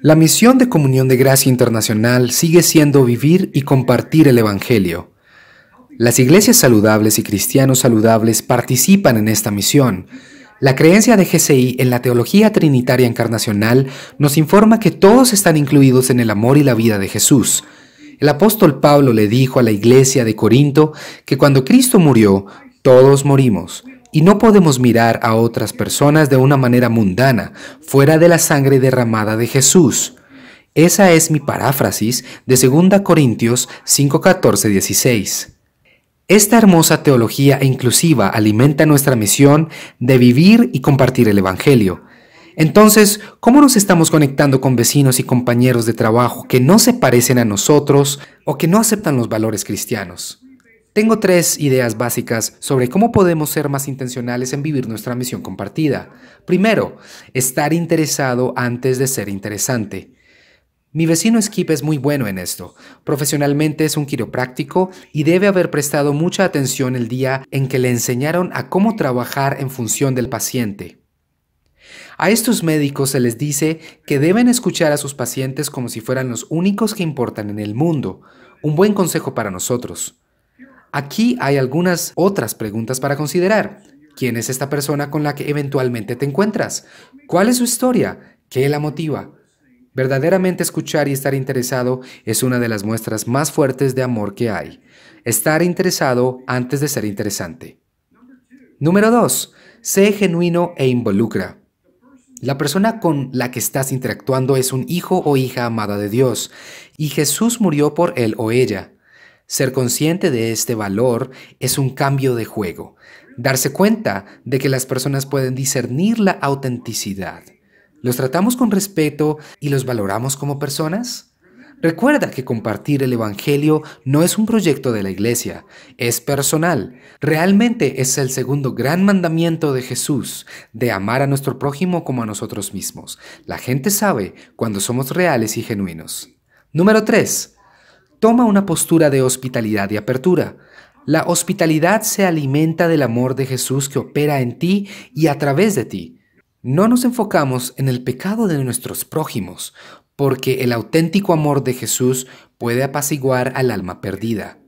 La misión de Comunión de Gracia Internacional sigue siendo vivir y compartir el Evangelio. Las iglesias saludables y cristianos saludables participan en esta misión. La creencia de GCI en la teología trinitaria encarnacional nos informa que todos están incluidos en el amor y la vida de Jesús. El apóstol Pablo le dijo a la iglesia de Corinto que cuando Cristo murió, todos morimos. Y no podemos mirar a otras personas de una manera mundana, fuera de la sangre derramada de Jesús. Esa es mi paráfrasis de 2 Corintios 514 16. Esta hermosa teología e inclusiva alimenta nuestra misión de vivir y compartir el Evangelio. Entonces, ¿cómo nos estamos conectando con vecinos y compañeros de trabajo que no se parecen a nosotros o que no aceptan los valores cristianos? Tengo tres ideas básicas sobre cómo podemos ser más intencionales en vivir nuestra misión compartida. Primero, estar interesado antes de ser interesante. Mi vecino Skip es muy bueno en esto. Profesionalmente es un quiropráctico y debe haber prestado mucha atención el día en que le enseñaron a cómo trabajar en función del paciente. A estos médicos se les dice que deben escuchar a sus pacientes como si fueran los únicos que importan en el mundo. Un buen consejo para nosotros. Aquí hay algunas otras preguntas para considerar. ¿Quién es esta persona con la que eventualmente te encuentras? ¿Cuál es su historia? ¿Qué la motiva? Verdaderamente escuchar y estar interesado es una de las muestras más fuertes de amor que hay. Estar interesado antes de ser interesante. Número 2. Sé genuino e involucra. La persona con la que estás interactuando es un hijo o hija amada de Dios, y Jesús murió por él o ella. Ser consciente de este valor es un cambio de juego, darse cuenta de que las personas pueden discernir la autenticidad. ¿Los tratamos con respeto y los valoramos como personas? Recuerda que compartir el Evangelio no es un proyecto de la iglesia, es personal. Realmente es el segundo gran mandamiento de Jesús, de amar a nuestro prójimo como a nosotros mismos. La gente sabe cuando somos reales y genuinos. Número 3. Toma una postura de hospitalidad y apertura. La hospitalidad se alimenta del amor de Jesús que opera en ti y a través de ti. No nos enfocamos en el pecado de nuestros prójimos, porque el auténtico amor de Jesús puede apaciguar al alma perdida.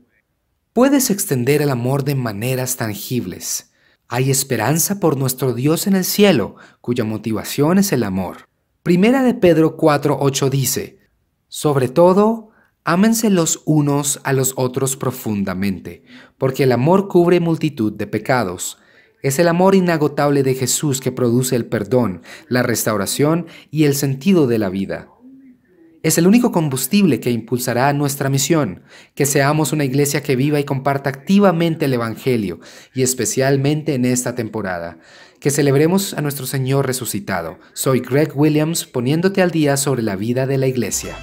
Puedes extender el amor de maneras tangibles. Hay esperanza por nuestro Dios en el cielo, cuya motivación es el amor. Primera de Pedro 4:8 dice, Sobre todo, Ámense los unos a los otros profundamente, porque el amor cubre multitud de pecados. Es el amor inagotable de Jesús que produce el perdón, la restauración y el sentido de la vida. Es el único combustible que impulsará nuestra misión, que seamos una iglesia que viva y comparta activamente el Evangelio, y especialmente en esta temporada, que celebremos a nuestro Señor resucitado. Soy Greg Williams poniéndote al día sobre la vida de la iglesia.